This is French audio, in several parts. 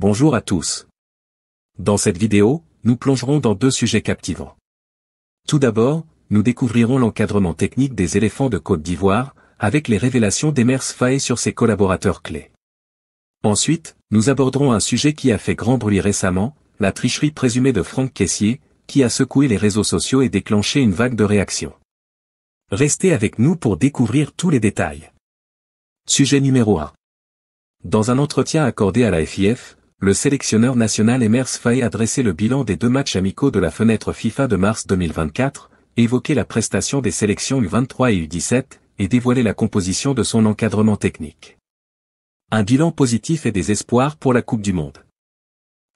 Bonjour à tous. Dans cette vidéo, nous plongerons dans deux sujets captivants. Tout d'abord, nous découvrirons l'encadrement technique des éléphants de Côte d'Ivoire, avec les révélations d'Emers Faye sur ses collaborateurs clés. Ensuite, nous aborderons un sujet qui a fait grand bruit récemment, la tricherie présumée de Franck Caissier, qui a secoué les réseaux sociaux et déclenché une vague de réactions. Restez avec nous pour découvrir tous les détails. Sujet numéro 1. Dans un entretien accordé à la FIF, le sélectionneur national Emers Faye a dressé le bilan des deux matchs amicaux de la fenêtre FIFA de mars 2024, évoqué la prestation des sélections U23 et U17, et dévoilé la composition de son encadrement technique. Un bilan positif et des espoirs pour la Coupe du Monde.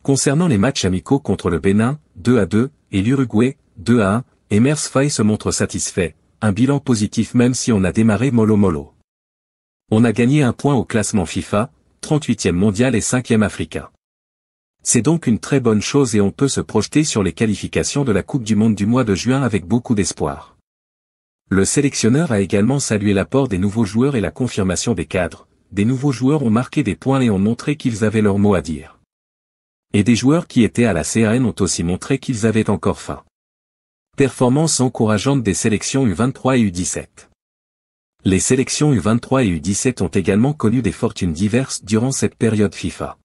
Concernant les matchs amicaux contre le Bénin, 2 à 2, et l'Uruguay, 2 à 1, Emers Faye se montre satisfait, un bilan positif même si on a démarré mollo mollo. On a gagné un point au classement FIFA, 38e mondial et 5e africain. C'est donc une très bonne chose et on peut se projeter sur les qualifications de la Coupe du Monde du mois de juin avec beaucoup d'espoir. Le sélectionneur a également salué l'apport des nouveaux joueurs et la confirmation des cadres. Des nouveaux joueurs ont marqué des points et ont montré qu'ils avaient leur mot à dire. Et des joueurs qui étaient à la CAN ont aussi montré qu'ils avaient encore faim. Performance encourageante des sélections U23 et U17. Les sélections U23 et U17 ont également connu des fortunes diverses durant cette période FIFA.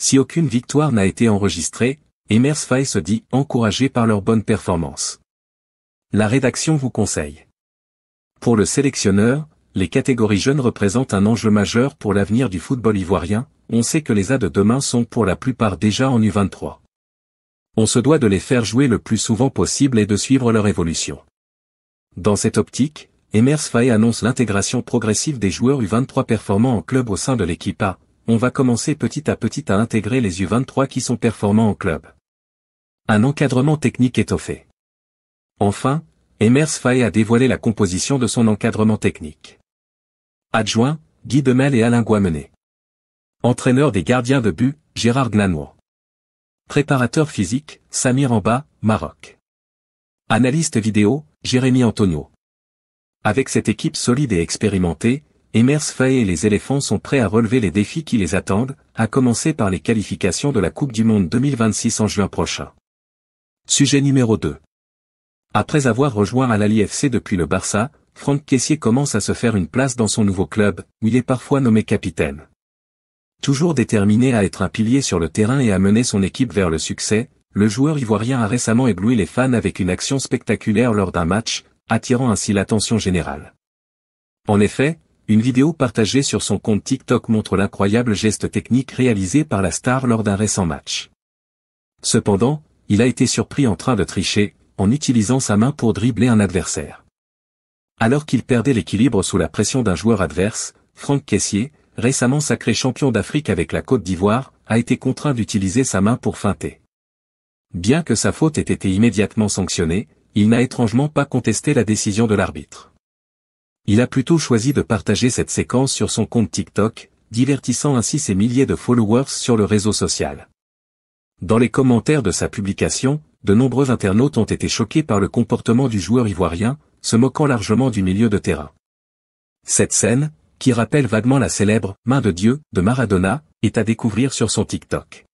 Si aucune victoire n'a été enregistrée, Emers Faye se dit encouragé par leur bonne performance. La rédaction vous conseille. Pour le sélectionneur, les catégories jeunes représentent un enjeu majeur pour l'avenir du football ivoirien, on sait que les A de demain sont pour la plupart déjà en U23. On se doit de les faire jouer le plus souvent possible et de suivre leur évolution. Dans cette optique, Emers Faye annonce l'intégration progressive des joueurs U23 performants en club au sein de l'équipe A. On va commencer petit à petit à intégrer les U23 qui sont performants en club. Un encadrement technique étoffé. Enfin, Emers Faye a dévoilé la composition de son encadrement technique. Adjoint, Guy Demel et Alain Guamenet. Entraîneur des gardiens de but, Gérard Gnanois. Préparateur physique, Samir Amba, Maroc. Analyste vidéo, Jérémy Antonio. Avec cette équipe solide et expérimentée, Emers Faye et les éléphants sont prêts à relever les défis qui les attendent, à commencer par les qualifications de la Coupe du Monde 2026 en juin prochain. Sujet numéro 2. Après avoir rejoint à l'AliFC FC depuis le Barça, Franck Caissier commence à se faire une place dans son nouveau club, où il est parfois nommé capitaine. Toujours déterminé à être un pilier sur le terrain et à mener son équipe vers le succès, le joueur ivoirien a récemment ébloui les fans avec une action spectaculaire lors d'un match, attirant ainsi l'attention générale. En effet, une vidéo partagée sur son compte TikTok montre l'incroyable geste technique réalisé par la star lors d'un récent match. Cependant, il a été surpris en train de tricher, en utilisant sa main pour dribbler un adversaire. Alors qu'il perdait l'équilibre sous la pression d'un joueur adverse, Franck Caissier, récemment sacré champion d'Afrique avec la Côte d'Ivoire, a été contraint d'utiliser sa main pour feinter. Bien que sa faute ait été immédiatement sanctionnée, il n'a étrangement pas contesté la décision de l'arbitre. Il a plutôt choisi de partager cette séquence sur son compte TikTok, divertissant ainsi ses milliers de followers sur le réseau social. Dans les commentaires de sa publication, de nombreux internautes ont été choqués par le comportement du joueur ivoirien, se moquant largement du milieu de terrain. Cette scène, qui rappelle vaguement la célèbre « Main de Dieu » de Maradona, est à découvrir sur son TikTok.